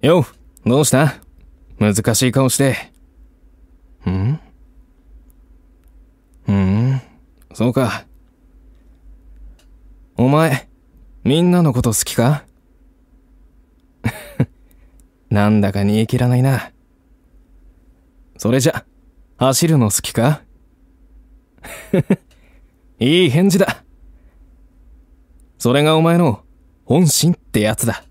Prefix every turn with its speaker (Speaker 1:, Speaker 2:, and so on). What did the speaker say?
Speaker 1: よう、どうした難しい顔して。んうん、そうか。お前、みんなのこと好きか なんだか煮え切らないな。それじゃ、走るの好きか いい返事だ。それがお前の本心ってやつだ。